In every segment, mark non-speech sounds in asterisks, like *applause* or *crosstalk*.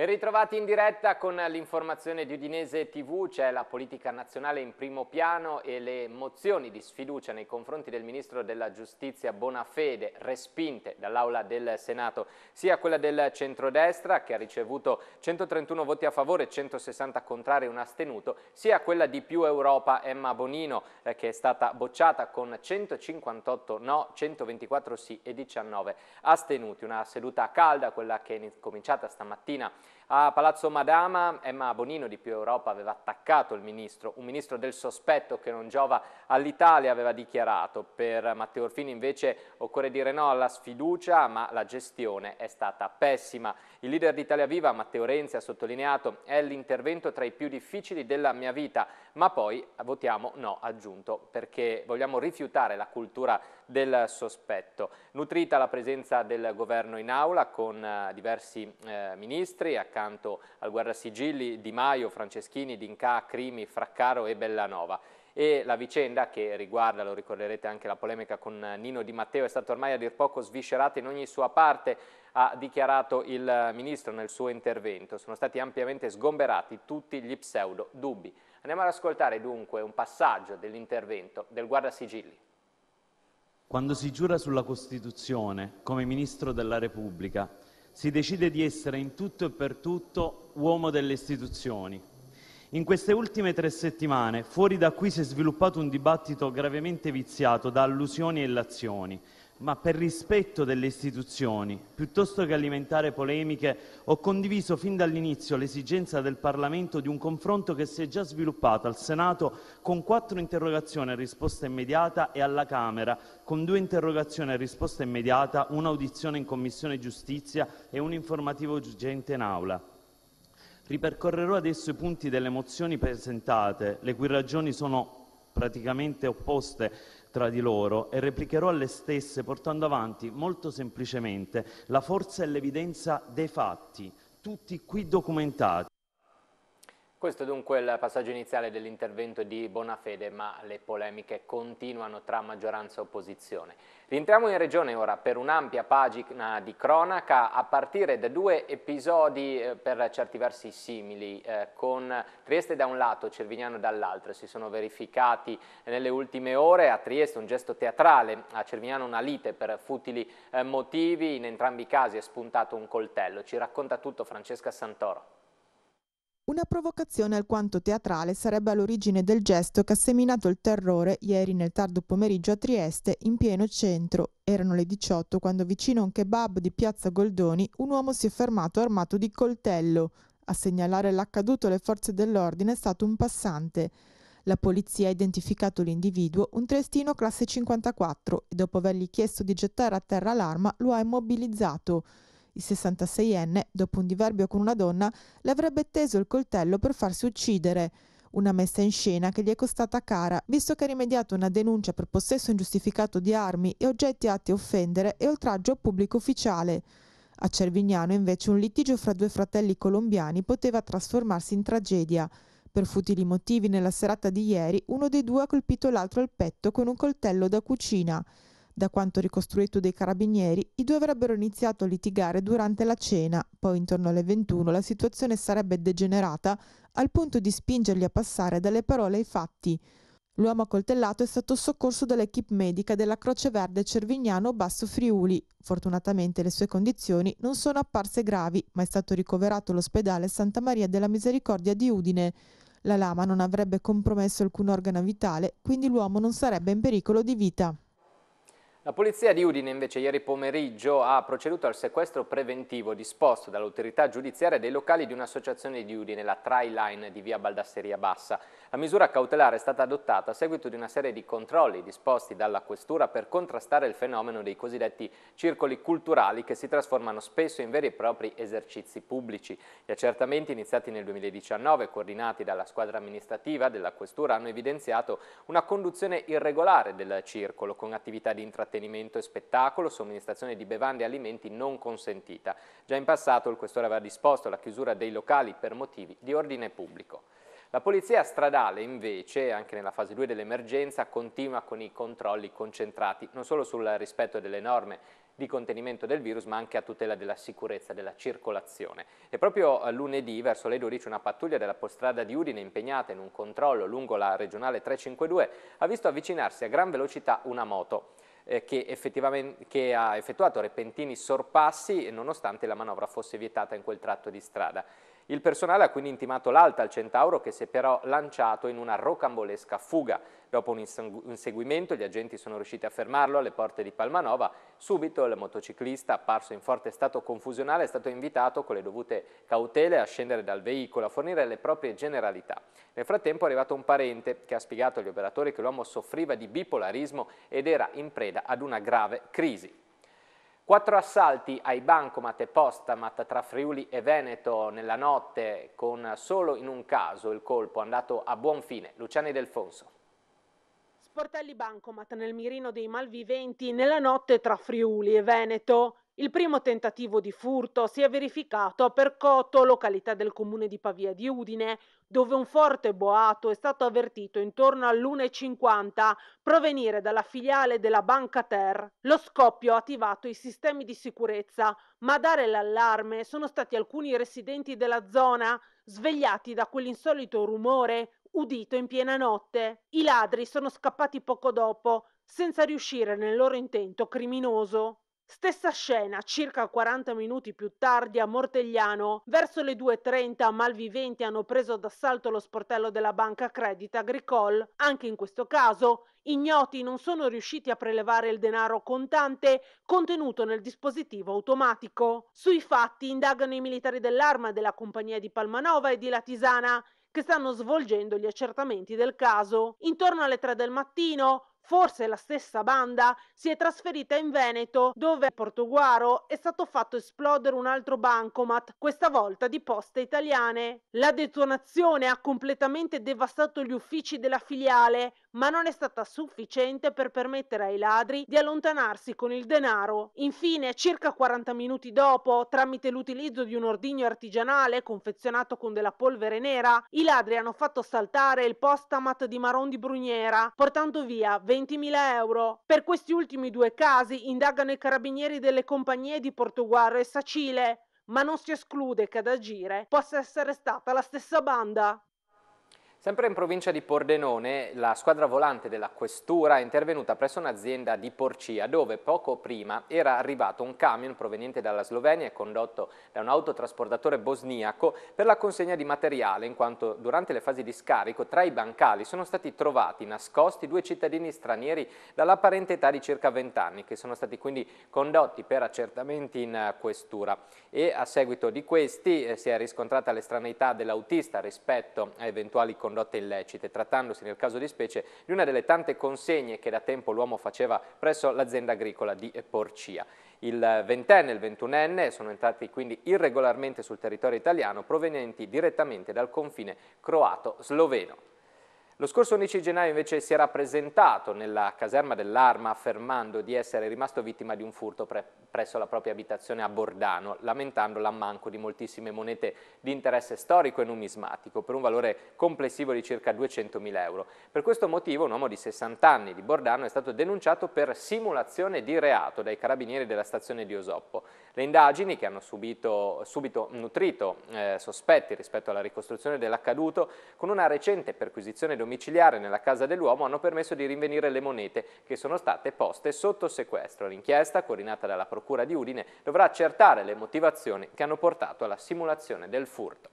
Ben ritrovati in diretta con l'informazione di Udinese TV, c'è la politica nazionale in primo piano e le mozioni di sfiducia nei confronti del Ministro della Giustizia Bonafede respinte dall'Aula del Senato, sia quella del centrodestra che ha ricevuto 131 voti a favore, 160 contrari e un astenuto, sia quella di Più Europa Emma Bonino eh, che è stata bocciata con 158 no, 124 sì e 19 astenuti. Una seduta calda, quella che è cominciata stamattina a Palazzo Madama Emma Bonino di Più Europa aveva attaccato il ministro, un ministro del sospetto che non giova all'Italia aveva dichiarato. Per Matteo Orfini invece occorre dire no alla sfiducia ma la gestione è stata pessima. Il leader di Italia Viva Matteo Renzi ha sottolineato è l'intervento tra i più difficili della mia vita ma poi votiamo no aggiunto perché vogliamo rifiutare la cultura del sospetto. Nutrita la presenza del governo in aula con eh, diversi eh, ministri, accanto al guardasigilli Di Maio, Franceschini, D'Inca, Crimi, Fraccaro e Bellanova e la vicenda che riguarda, lo ricorderete anche la polemica con Nino Di Matteo, è stata ormai a dir poco sviscerata in ogni sua parte, ha dichiarato il Ministro nel suo intervento. Sono stati ampiamente sgomberati tutti gli pseudo dubbi. Andiamo ad ascoltare dunque un passaggio dell'intervento del guardasigilli quando si giura sulla Costituzione come Ministro della Repubblica, si decide di essere in tutto e per tutto uomo delle istituzioni. In queste ultime tre settimane fuori da qui si è sviluppato un dibattito gravemente viziato da allusioni e illazioni, ma per rispetto delle istituzioni, piuttosto che alimentare polemiche, ho condiviso fin dall'inizio l'esigenza del Parlamento di un confronto che si è già sviluppato al Senato con quattro interrogazioni a risposta immediata e alla Camera con due interrogazioni a risposta immediata, un'audizione in Commissione giustizia e un informativo urgente in Aula. Ripercorrerò adesso i punti delle mozioni presentate, le cui ragioni sono praticamente opposte tra di loro e replicherò alle stesse portando avanti, molto semplicemente, la forza e l'evidenza dei fatti, tutti qui documentati, questo è dunque il passaggio iniziale dell'intervento di Bonafede, ma le polemiche continuano tra maggioranza e opposizione. Rientriamo in regione ora per un'ampia pagina di cronaca a partire da due episodi eh, per certi versi simili, eh, con Trieste da un lato, e Cervignano dall'altro. Si sono verificati nelle ultime ore a Trieste un gesto teatrale, a Cervignano una lite per futili eh, motivi, in entrambi i casi è spuntato un coltello. Ci racconta tutto Francesca Santoro. Una provocazione alquanto teatrale sarebbe all'origine del gesto che ha seminato il terrore ieri nel tardo pomeriggio a Trieste, in pieno centro. Erano le 18 quando vicino a un kebab di piazza Goldoni un uomo si è fermato armato di coltello. A segnalare l'accaduto alle forze dell'ordine è stato un passante. La polizia ha identificato l'individuo, un triestino classe 54, e dopo avergli chiesto di gettare a terra l'arma lo ha immobilizzato. Il 66enne, dopo un diverbio con una donna, le avrebbe teso il coltello per farsi uccidere. Una messa in scena che gli è costata cara, visto che ha rimediato una denuncia per possesso ingiustificato di armi e oggetti atti a offendere e oltraggio a pubblico ufficiale. A Cervignano invece un litigio fra due fratelli colombiani poteva trasformarsi in tragedia. Per futili motivi nella serata di ieri uno dei due ha colpito l'altro al petto con un coltello da cucina. Da quanto ricostruito dai carabinieri, i due avrebbero iniziato a litigare durante la cena, poi intorno alle 21 la situazione sarebbe degenerata al punto di spingerli a passare dalle parole ai fatti. L'uomo accoltellato è stato soccorso dall'equipe medica della Croce Verde Cervignano Basso Friuli. Fortunatamente le sue condizioni non sono apparse gravi, ma è stato ricoverato all'ospedale Santa Maria della Misericordia di Udine. La lama non avrebbe compromesso alcun organo vitale, quindi l'uomo non sarebbe in pericolo di vita. La polizia di Udine invece ieri pomeriggio ha proceduto al sequestro preventivo disposto dall'autorità giudiziaria dei locali di un'associazione di Udine, la Tri-Line di via Baldasseria Bassa. La misura cautelare è stata adottata a seguito di una serie di controlli disposti dalla questura per contrastare il fenomeno dei cosiddetti circoli culturali che si trasformano spesso in veri e propri esercizi pubblici. Gli accertamenti iniziati nel 2019, coordinati dalla squadra amministrativa della questura, hanno evidenziato una conduzione irregolare del circolo con attività di intrattenimento intrattenimento e spettacolo, somministrazione di bevande e alimenti non consentita. Già in passato il questore aveva disposto la chiusura dei locali per motivi di ordine pubblico. La polizia stradale invece, anche nella fase 2 dell'emergenza, continua con i controlli concentrati non solo sul rispetto delle norme di contenimento del virus ma anche a tutela della sicurezza della circolazione. E proprio eh, lunedì verso le 12 una pattuglia della postrada di Udine impegnata in un controllo lungo la regionale 352 ha visto avvicinarsi a gran velocità una moto eh, che, che, ha effettuato repentini sorpassi nonostante la manovra fosse vietata in quel tratto di strada. Il personale ha quindi intimato l'alta al centauro che si è però lanciato in una rocambolesca fuga. Dopo un inseguimento gli agenti sono riusciti a fermarlo alle porte di Palmanova. Subito il motociclista, apparso in forte stato confusionale, è stato invitato con le dovute cautele a scendere dal veicolo, a fornire le proprie generalità. Nel frattempo è arrivato un parente che ha spiegato agli operatori che l'uomo soffriva di bipolarismo ed era in preda ad una grave crisi. Quattro assalti ai bancomat e postamat tra Friuli e Veneto nella notte con solo in un caso il colpo andato a buon fine. Luciani Delfonso. Sportelli bancomat nel mirino dei malviventi nella notte tra Friuli e Veneto. Il primo tentativo di furto si è verificato a Percotto, località del comune di Pavia di Udine, dove un forte boato è stato avvertito intorno all'1.50 provenire dalla filiale della Banca Ter. Lo scoppio ha attivato i sistemi di sicurezza, ma a dare l'allarme sono stati alcuni residenti della zona, svegliati da quell'insolito rumore udito in piena notte. I ladri sono scappati poco dopo, senza riuscire nel loro intento criminoso. Stessa scena, circa 40 minuti più tardi a Mortegliano, verso le 2.30 malviventi hanno preso d'assalto lo sportello della banca Credit Agricole. Anche in questo caso, ignoti non sono riusciti a prelevare il denaro contante contenuto nel dispositivo automatico. Sui fatti indagano i militari dell'arma della compagnia di Palmanova e di Latisana che stanno svolgendo gli accertamenti del caso. Intorno alle 3 del mattino Forse la stessa banda si è trasferita in Veneto, dove a Portoguaro è stato fatto esplodere un altro bancomat, questa volta di poste italiane. La detonazione ha completamente devastato gli uffici della filiale, ma non è stata sufficiente per permettere ai ladri di allontanarsi con il denaro. Infine, circa 40 minuti dopo, tramite l'utilizzo di un ordigno artigianale confezionato con della polvere nera, i ladri hanno fatto saltare il postamat di Maron di Bruniera, portando via 20.000 euro. Per questi ultimi due casi indagano i carabinieri delle compagnie di Portogallo e Sacile, ma non si esclude che ad agire possa essere stata la stessa banda. Sempre in provincia di Pordenone, la squadra volante della Questura è intervenuta presso un'azienda di Porcia, dove poco prima era arrivato un camion proveniente dalla Slovenia e condotto da un autotrasportatore bosniaco per la consegna di materiale, in quanto durante le fasi di scarico tra i bancali sono stati trovati nascosti due cittadini stranieri dall'apparente età di circa 20 anni, che sono stati quindi condotti per accertamenti in Questura. E a seguito di questi eh, si è riscontrata l'estraneità dell'autista rispetto a eventuali conoscenze condotte illecite, trattandosi nel caso di specie di una delle tante consegne che da tempo l'uomo faceva presso l'azienda agricola di Porcia. Il ventenne e il ventunenne sono entrati quindi irregolarmente sul territorio italiano provenienti direttamente dal confine croato-sloveno. Lo scorso 11 gennaio invece si era presentato nella caserma dell'Arma affermando di essere rimasto vittima di un furto pre presso la propria abitazione a Bordano, lamentando l'ammanco di moltissime monete di interesse storico e numismatico per un valore complessivo di circa 200.000 euro. Per questo motivo un uomo di 60 anni di Bordano è stato denunciato per simulazione di reato dai carabinieri della stazione di Osoppo. Le indagini, che hanno subito, subito nutrito eh, sospetti rispetto alla ricostruzione dell'accaduto, con una recente perquisizione domestica domiciliare nella casa dell'uomo hanno permesso di rinvenire le monete che sono state poste sotto sequestro. L'inchiesta, coordinata dalla Procura di Udine, dovrà accertare le motivazioni che hanno portato alla simulazione del furto.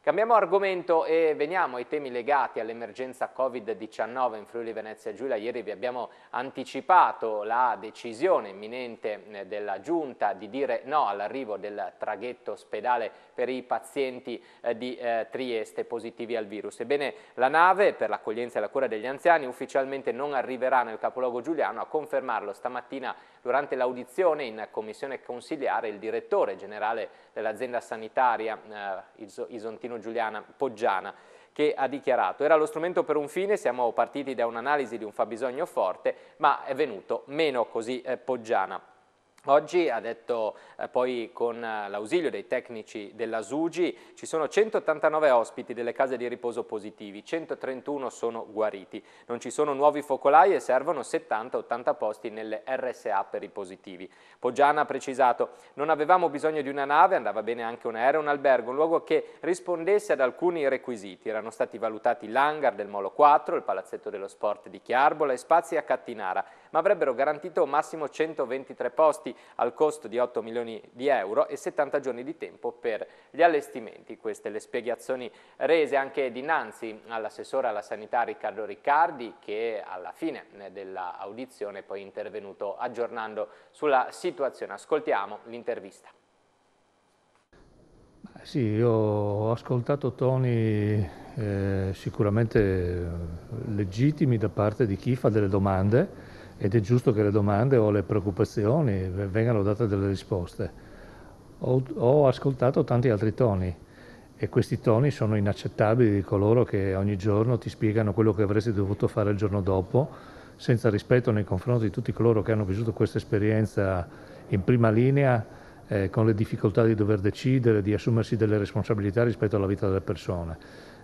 Cambiamo argomento e veniamo ai temi legati all'emergenza Covid-19 in Friuli Venezia Giulia. Ieri vi abbiamo anticipato la decisione imminente eh, della Giunta di dire no all'arrivo del traghetto ospedale per i pazienti eh, di eh, Trieste positivi al virus. Ebbene, la nave per l'accoglienza e la cura degli anziani ufficialmente non arriverà nel capoluogo giuliano. A confermarlo stamattina Durante l'audizione in commissione consiliare il direttore generale dell'azienda sanitaria eh, Isontino Giuliana Poggiana che ha dichiarato era lo strumento per un fine, siamo partiti da un'analisi di un fabbisogno forte ma è venuto meno così eh, Poggiana. Oggi, ha detto eh, poi con eh, l'ausilio dei tecnici della Sugi, ci sono 189 ospiti delle case di riposo positivi, 131 sono guariti. Non ci sono nuovi focolai e servono 70-80 posti nelle RSA per i positivi. Poggiana ha precisato, non avevamo bisogno di una nave, andava bene anche un aereo, un albergo, un luogo che rispondesse ad alcuni requisiti. Erano stati valutati l'hangar del Molo 4, il palazzetto dello sport di Chiarbola e spazi a Cattinara ma avrebbero garantito massimo 123 posti al costo di 8 milioni di euro e 70 giorni di tempo per gli allestimenti. Queste le spiegazioni rese anche dinanzi all'assessore alla sanità Riccardo Riccardi che alla fine dell'audizione è poi intervenuto aggiornando sulla situazione. Ascoltiamo l'intervista. Sì, io ho ascoltato toni eh, sicuramente eh, legittimi da parte di chi fa delle domande ed è giusto che le domande o le preoccupazioni vengano date delle risposte. Ho, ho ascoltato tanti altri toni e questi toni sono inaccettabili di coloro che ogni giorno ti spiegano quello che avresti dovuto fare il giorno dopo, senza rispetto nei confronti di tutti coloro che hanno vissuto questa esperienza in prima linea, eh, con le difficoltà di dover decidere, di assumersi delle responsabilità rispetto alla vita delle persone.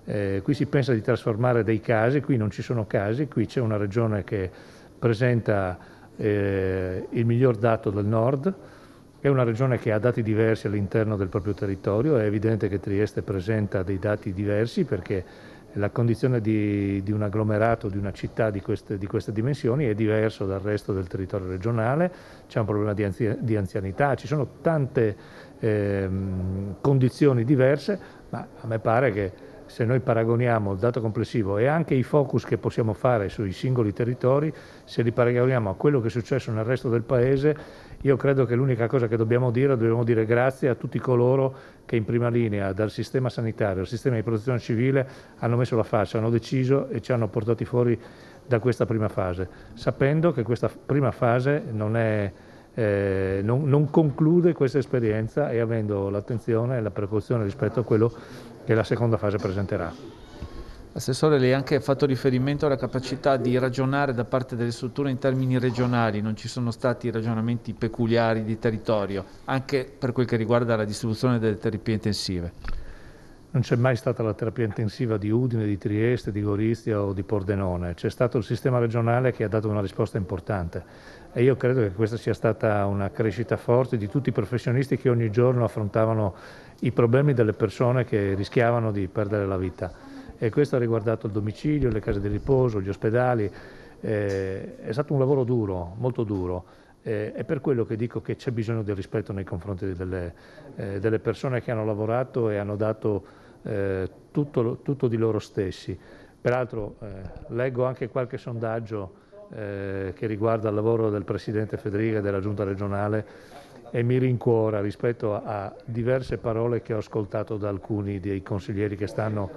Eh, qui si pensa di trasformare dei casi, qui non ci sono casi, qui c'è una regione che presenta eh, il miglior dato del nord, è una regione che ha dati diversi all'interno del proprio territorio, è evidente che Trieste presenta dei dati diversi perché la condizione di, di un agglomerato, di una città di queste, di queste, dimensioni è diversa dal resto del territorio regionale, c'è un problema di, anzi, di anzianità, ci sono tante eh, condizioni diverse, ma a me pare che se noi paragoniamo il dato complessivo e anche i focus che possiamo fare sui singoli territori, se li paragoniamo a quello che è successo nel resto del Paese, io credo che l'unica cosa che dobbiamo dire, dobbiamo dire grazie a tutti coloro che in prima linea, dal sistema sanitario al sistema di protezione civile, hanno messo la faccia, hanno deciso e ci hanno portati fuori da questa prima fase, sapendo che questa prima fase non è... Eh, non, non, conclude questa esperienza e avendo l'attenzione e la precauzione rispetto a quello che che la seconda fase presenterà. Assessore, lei ha anche fatto riferimento alla capacità di ragionare da parte delle strutture in termini regionali, non ci sono stati ragionamenti peculiari di territorio, anche per quel che riguarda la distribuzione delle terapie intensive. Non c'è mai stata la terapia intensiva di Udine, di Trieste, di Gorizia o di Pordenone, c'è stato il sistema regionale che ha dato una risposta importante e io credo che questa sia stata una crescita forte di tutti i professionisti che ogni giorno affrontavano i problemi delle persone che rischiavano di perdere la vita. E questo ha riguardato il domicilio, le case di riposo, gli ospedali. Eh, è stato un lavoro duro, molto duro. Eh, è per quello che dico che c'è bisogno del rispetto nei confronti delle, eh, delle, persone che hanno lavorato e hanno dato eh, tutto, tutto, di loro stessi. Peraltro eh, leggo anche qualche sondaggio eh, che riguarda il lavoro del Presidente Federica e della Giunta regionale e mi rincuora rispetto a, diverse parole che ho ascoltato da alcuni dei consiglieri che stanno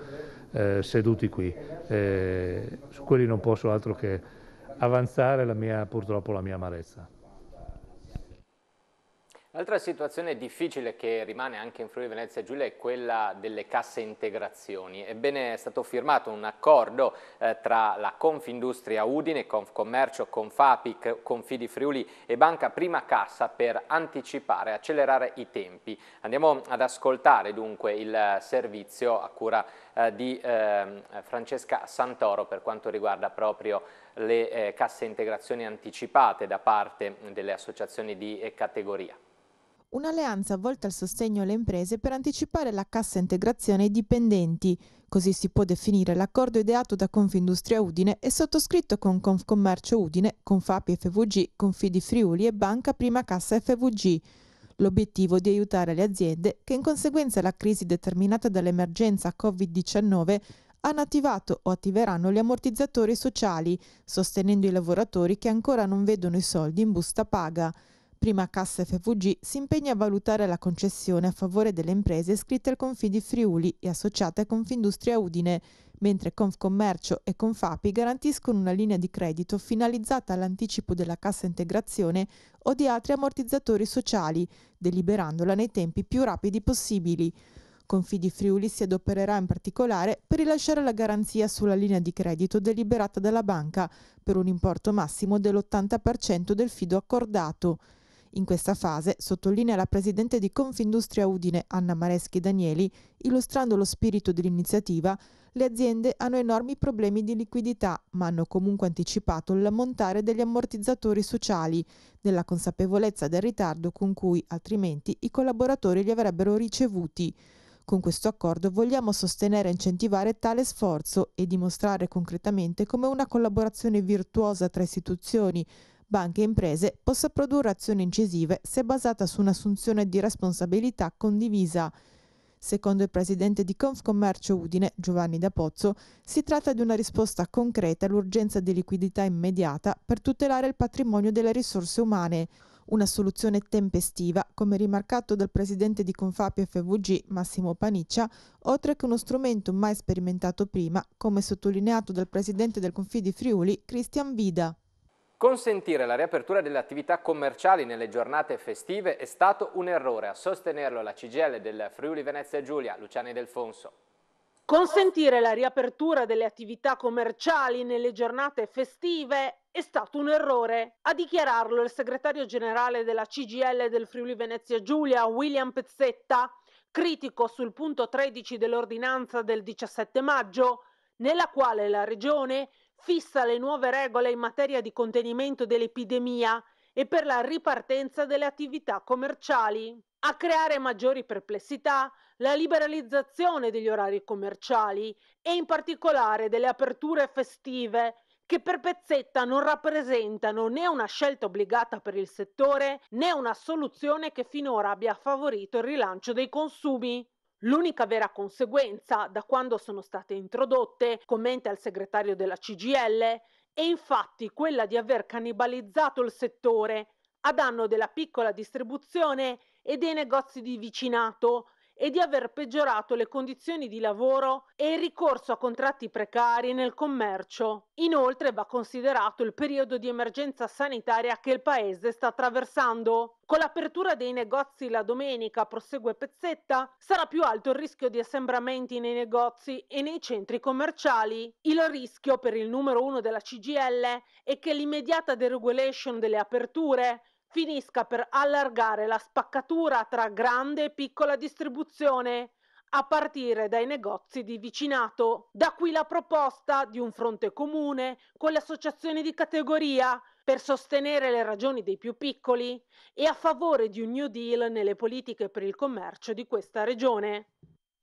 eh, seduti qui. Eh, su quelli non posso altro che avanzare la mia, purtroppo la mia amarezza. L'altra situazione difficile che rimane anche in Friuli Venezia Giulia è quella delle casse integrazioni. Ebbene è stato firmato un accordo eh, tra la Confindustria Udine, Confcommercio, Confapic, Confidi Friuli e Banca Prima Cassa per anticipare, accelerare i tempi. Andiamo ad ascoltare dunque il servizio a cura eh, di eh, Francesca Santoro per quanto riguarda proprio le eh, casse integrazioni anticipate da parte delle associazioni di eh, categoria un'alleanza volta al sostegno alle imprese per anticipare la cassa integrazione ai dipendenti, così si può definire l'accordo ideato da Confindustria Udine e sottoscritto con Confcommercio Udine, Confapi FVG, Confidi Friuli e Banca Prima Cassa FVG. L'obiettivo è di aiutare le aziende che in conseguenza della crisi determinata dall'emergenza Covid-19 hanno attivato o attiveranno gli ammortizzatori sociali, sostenendo i lavoratori che ancora non vedono i soldi in busta paga. Prima Cassa FVG si impegna a valutare la concessione a favore delle imprese iscritte al Confidi Friuli e associate a Confindustria Udine, mentre Confcommercio e Confapi garantiscono una linea di credito finalizzata all'anticipo della cassa integrazione o di altri ammortizzatori sociali, deliberandola nei tempi più rapidi possibili. Confidi Friuli si adopererà in particolare per rilasciare la garanzia sulla linea di credito deliberata dalla banca per un importo massimo dell'80% del fido accordato. In questa fase, sottolinea la presidente di Confindustria Udine Anna Mareschi Danieli, illustrando lo spirito dell'iniziativa, le aziende hanno enormi problemi di liquidità, ma hanno comunque anticipato l'ammontare degli ammortizzatori sociali, nella consapevolezza del ritardo con cui altrimenti i collaboratori li avrebbero ricevuti. Con questo accordo vogliamo sostenere e incentivare tale sforzo e dimostrare concretamente come una collaborazione virtuosa tra istituzioni, banche e imprese possa produrre azioni incisive se basata su un'assunzione di responsabilità condivisa. Secondo il presidente di Confcommercio Udine, Giovanni Da Pozzo, si tratta di una risposta concreta all'urgenza di liquidità immediata per tutelare il patrimonio delle risorse umane. Una soluzione tempestiva, come rimarcato dal presidente di Confapio FVG Massimo Paniccia, oltre che uno strumento mai sperimentato prima, come sottolineato dal presidente del Confidi Friuli Cristian Vida. Consentire la riapertura delle attività commerciali nelle giornate festive è stato un errore, a sostenerlo la CGL del Friuli Venezia Giulia, Luciani Delfonso. Consentire la riapertura delle attività commerciali nelle giornate festive è stato un errore. A dichiararlo il segretario generale della CGL del Friuli Venezia Giulia, William Pezzetta, critico sul punto 13 dell'ordinanza del 17 maggio, nella quale la Regione fissa le nuove regole in materia di contenimento dell'epidemia e per la ripartenza delle attività commerciali. A creare maggiori perplessità la liberalizzazione degli orari commerciali e in particolare delle aperture festive che per pezzetta non rappresentano né una scelta obbligata per il settore né una soluzione che finora abbia favorito il rilancio dei consumi. L'unica vera conseguenza da quando sono state introdotte, commenta il segretario della CGL, è infatti quella di aver cannibalizzato il settore a danno della piccola distribuzione e dei negozi di vicinato, e di aver peggiorato le condizioni di lavoro e il ricorso a contratti precari nel commercio. Inoltre va considerato il periodo di emergenza sanitaria che il Paese sta attraversando. Con l'apertura dei negozi la domenica, prosegue Pezzetta, sarà più alto il rischio di assembramenti nei negozi e nei centri commerciali. Il rischio per il numero uno della CGL è che l'immediata deregulation delle aperture finisca per allargare la spaccatura tra grande e piccola distribuzione, a partire dai negozi di vicinato. Da qui la proposta di un fronte comune con le associazioni di categoria per sostenere le ragioni dei più piccoli e a favore di un New Deal nelle politiche per il commercio di questa regione.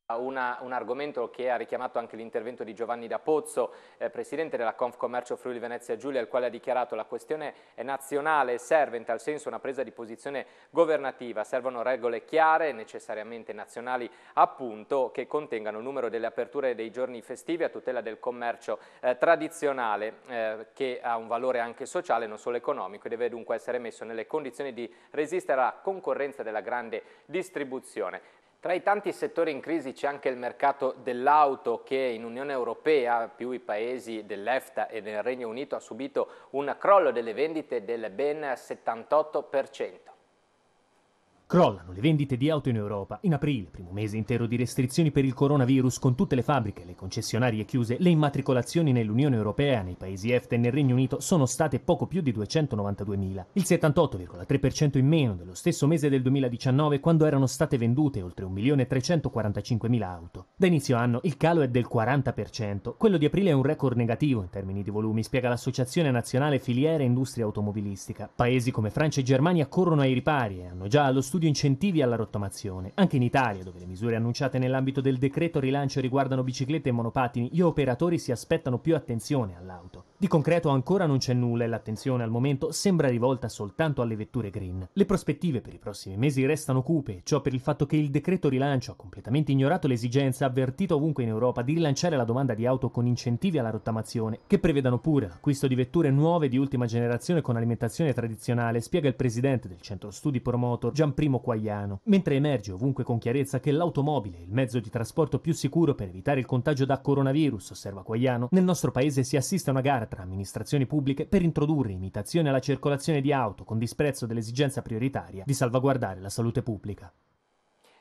Una, un argomento che ha richiamato anche l'intervento di Giovanni da Pozzo, eh, presidente della Confcommercio Friuli Venezia Giulia, il quale ha dichiarato che la questione è nazionale, serve in tal senso una presa di posizione governativa, servono regole chiare, necessariamente nazionali appunto, che contengano il numero delle aperture dei giorni festivi a tutela del commercio eh, tradizionale eh, che ha un valore anche sociale, non solo economico e deve dunque essere messo nelle condizioni di resistere alla concorrenza della grande distribuzione. Tra i tanti settori in crisi c'è anche il mercato dell'auto che in Unione Europea, più i paesi dell'EFTA e del Regno Unito, ha subito un crollo delle vendite del ben 78%. Crollano le vendite di auto in Europa. In aprile, primo mese intero di restrizioni per il coronavirus, con tutte le fabbriche, e le concessionarie chiuse, le immatricolazioni nell'Unione Europea, nei paesi EFTA e nel Regno Unito sono state poco più di 292.000, il 78,3% in meno dello stesso mese del 2019 quando erano state vendute oltre 1.345.000 auto. Da inizio anno il calo è del 40%, quello di aprile è un record negativo in termini di volumi, spiega l'Associazione Nazionale Filiera Industria Automobilistica. Paesi come Francia e Germania corrono ai ripari e hanno già allo studio studio incentivi alla rottamazione. Anche in Italia, dove le misure annunciate nell'ambito del decreto rilancio riguardano biciclette e monopattini, gli operatori si aspettano più attenzione all'auto. Di concreto ancora non c'è nulla e l'attenzione al momento sembra rivolta soltanto alle vetture green. Le prospettive per i prossimi mesi restano cupe, ciò per il fatto che il decreto rilancio ha completamente ignorato l'esigenza avvertita ovunque in Europa di rilanciare la domanda di auto con incentivi alla rottamazione, che prevedano pure l'acquisto di vetture nuove di ultima generazione con alimentazione tradizionale, spiega il presidente del centro studi Promotor Gianprimo Quagliano, mentre emerge ovunque con chiarezza che l'automobile è il mezzo di trasporto più sicuro per evitare il contagio da coronavirus, osserva Quagliano, nel nostro paese si assiste a una gara tra amministrazioni pubbliche per introdurre imitazioni alla circolazione di auto con disprezzo dell'esigenza prioritaria di salvaguardare la salute pubblica.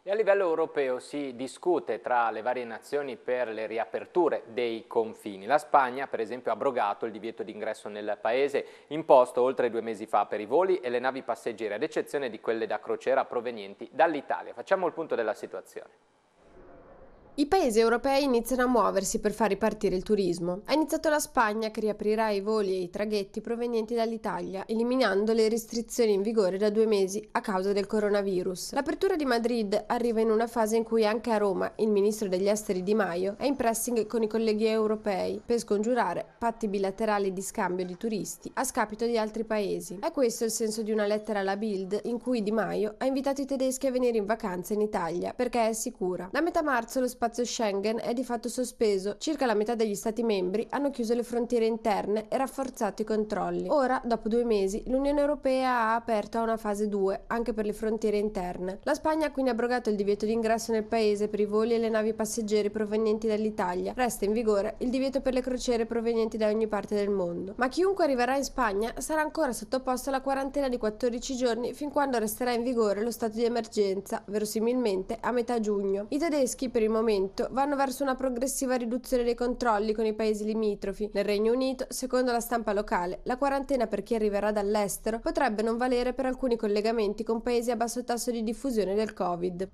E a livello europeo si discute tra le varie nazioni per le riaperture dei confini. La Spagna, per esempio, ha abrogato il divieto d'ingresso nel paese imposto oltre due mesi fa per i voli e le navi passeggeri, ad eccezione di quelle da crociera provenienti dall'Italia. Facciamo il punto della situazione. I paesi europei iniziano a muoversi per far ripartire il turismo. Ha iniziato la Spagna che riaprirà i voli e i traghetti provenienti dall'Italia, eliminando le restrizioni in vigore da due mesi a causa del coronavirus. L'apertura di Madrid arriva in una fase in cui anche a Roma il ministro degli esteri Di Maio è in pressing con i colleghi europei per scongiurare patti bilaterali di scambio di turisti a scapito di altri paesi. È questo il senso di una lettera alla Bild in cui Di Maio ha invitato i tedeschi a venire in vacanza in Italia perché è sicura. Da metà marzo lo spazio Schengen è di fatto sospeso, circa la metà degli Stati membri hanno chiuso le frontiere interne e rafforzato i controlli. Ora, dopo due mesi, l'Unione Europea ha aperto a una fase 2 anche per le frontiere interne. La Spagna ha quindi abrogato il divieto di ingresso nel paese per i voli e le navi passeggeri provenienti dall'Italia. Resta in vigore il divieto per le crociere provenienti da ogni parte del mondo. Ma chiunque arriverà in Spagna sarà ancora sottoposto alla quarantena di 14 giorni fin quando resterà in vigore lo stato di emergenza, verosimilmente a metà giugno. I tedeschi per il momento momento vanno verso una progressiva riduzione dei controlli con i paesi limitrofi. Nel Regno Unito, secondo la stampa locale, la quarantena per chi arriverà dall'estero potrebbe non valere per alcuni collegamenti con paesi a basso tasso di diffusione del Covid.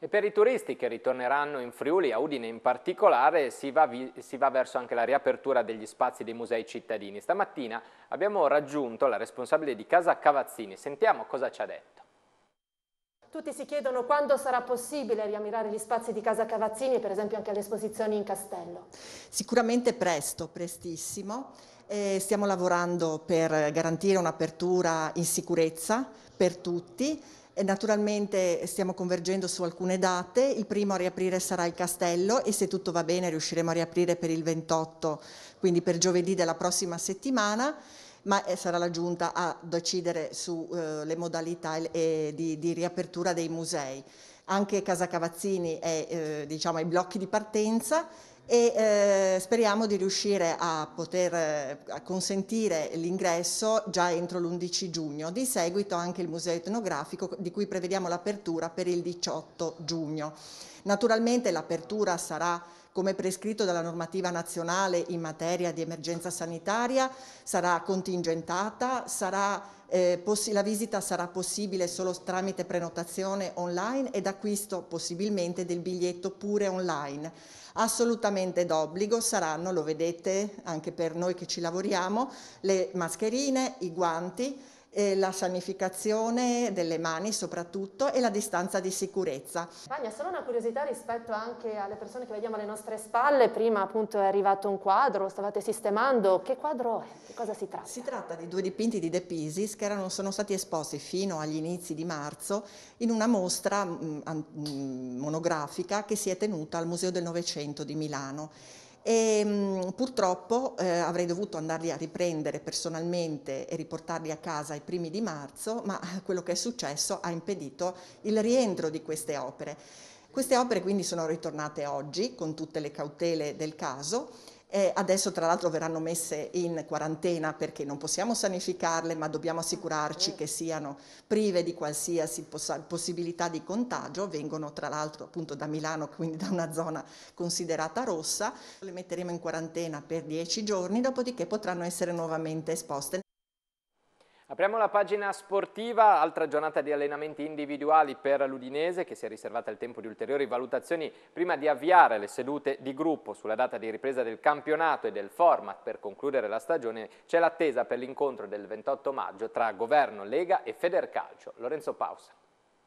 E per i turisti che ritorneranno in Friuli, a Udine in particolare, si va, si va, verso anche la riapertura degli spazi dei musei cittadini. Stamattina abbiamo raggiunto la responsabile di Casa Cavazzini, sentiamo cosa ci ha detto. Tutti si chiedono quando sarà possibile riammirare gli spazi di Casa Cavazzini, per esempio anche alle esposizioni in Castello. Sicuramente presto, prestissimo. Eh, stiamo lavorando per garantire un'apertura in sicurezza per tutti. E naturalmente stiamo convergendo su alcune date, il primo a riaprire sarà il castello e se tutto va bene riusciremo a riaprire per il 28, quindi per giovedì della prossima settimana ma eh, sarà la Giunta a decidere sulle eh, modalità di, di riapertura dei musei. Anche Casa Cavazzini è eh, diciamo, ai blocchi di partenza e eh, speriamo di riuscire a poter a consentire l'ingresso già entro l'11 giugno. Di seguito anche il museo etnografico di cui prevediamo l'apertura per il 18 giugno. Naturalmente l'apertura sarà come prescritto dalla normativa nazionale in materia di emergenza sanitaria, sarà contingentata, sarà eh, la visita sarà possibile solo tramite prenotazione online ed acquisto possibilmente del biglietto pure online. Assolutamente d'obbligo saranno, lo vedete anche per noi che ci lavoriamo, le mascherine, i guanti, eh, la sanificazione delle mani soprattutto e la distanza di sicurezza. Tania, solo una curiosità rispetto anche alle persone che vediamo alle nostre spalle, prima appunto è arrivato un quadro, stavate sistemando, che quadro è? Di cosa si tratta? Si tratta di due dipinti di De Pisis che erano, sono stati esposti fino agli inizi di marzo in una mostra mh, mm, mh, mm, monografica che si è tenuta al Museo del Novecento di Milano e ehm, mh, purtroppo eh, avrei dovuto andarli a riprendere personalmente e riportarli a casa ai primi di marzo, ma *laughs* quello che è successo ha impedito il rientro di queste opere. Queste opere quindi sono ritornate oggi con tutte le cautele del caso eh, adesso tra l'altro verranno messe in quarantena perché non possiamo sanificarle ma dobbiamo ah, assicurarci che siano prive di qualsiasi poss possibilità di contagio, vengono tra l'altro appunto da Milano quindi da una zona considerata rossa, le metteremo in quarantena per dieci giorni dopodiché potranno essere nuovamente esposte. Apriamo la pagina sportiva, altra giornata di allenamenti individuali per l'Udinese che si è riservata il tempo di ulteriori valutazioni prima di avviare le sedute di gruppo sulla data di ripresa del campionato e del format per concludere la stagione. C'è l'attesa per l'incontro del 28 maggio tra Governo, Lega e Federcalcio. Lorenzo Pausa.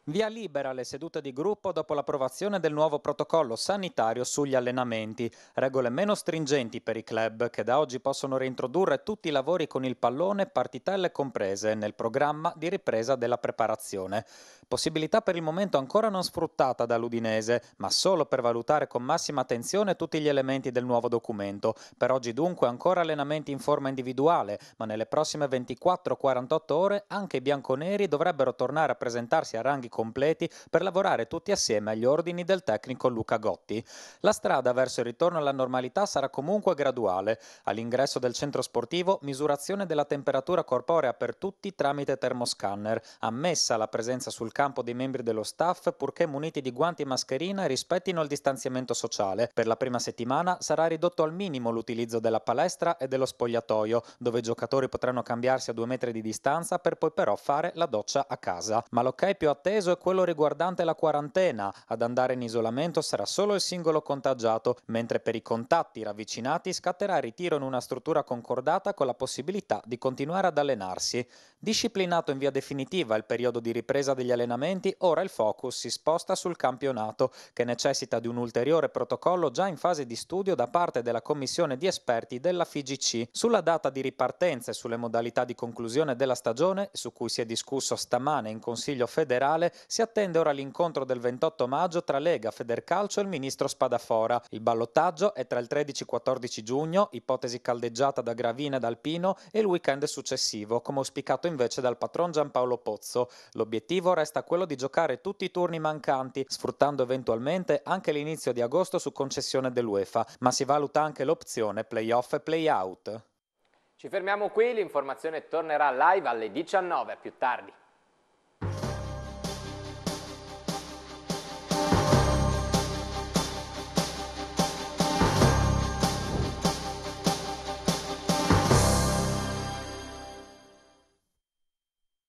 Via libera alle sedute di gruppo dopo l'approvazione del nuovo protocollo sanitario sugli allenamenti, regole meno stringenti per i club che da oggi possono reintrodurre tutti i lavori con il pallone, partitelle comprese, nel programma di ripresa della preparazione. Possibilità per il momento ancora non sfruttata dall'Udinese, ma solo per valutare con massima attenzione tutti gli elementi del nuovo documento. Per oggi dunque ancora allenamenti in forma individuale, ma nelle prossime 24-48 ore anche i bianconeri dovrebbero tornare a presentarsi a ranghi completi per lavorare tutti assieme agli ordini del tecnico Luca Gotti. La strada verso il ritorno alla normalità sarà comunque graduale. All'ingresso del centro sportivo misurazione della temperatura corporea per tutti tramite termoscanner, ammessa la presenza sul campo dei membri dello staff purché muniti di guanti e mascherina rispettino il distanziamento sociale. Per la prima settimana sarà ridotto al minimo l'utilizzo della palestra e dello spogliatoio, dove i giocatori potranno cambiarsi a due metri di distanza per poi però fare la doccia a casa. Ma l'ok più atteso sospeso è quello riguardante la quarantena. Ad andare in isolamento sarà solo il singolo contagiato, mentre per i contatti ravvicinati scatterà il ritiro in una struttura concordata con la possibilità di continuare ad allenarsi. Disciplinato in via definitiva il periodo di ripresa degli allenamenti, ora il focus si sposta sul campionato, che necessita di un ulteriore protocollo già in fase di studio da parte della commissione di esperti della FIGC. Sulla data di ripartenza e sulle modalità di conclusione della stagione, su cui si è discusso stamane in Consiglio federale, si attende ora l'incontro del 28 maggio tra Lega, Federcalcio e il ministro Spadafora. Il ballottaggio è tra il 13 14 giugno, ipotesi caldeggiata da Gravina ed Alpino, e il weekend successivo, come auspicato invece dal patron Giampaolo Pozzo. L'obiettivo resta quello di giocare tutti i turni mancanti, sfruttando eventualmente anche l'inizio di agosto su concessione dell'UEFA, ma si valuta anche l'opzione playoff e playout. Ci fermiamo qui, l'informazione tornerà live alle 19 più tardi.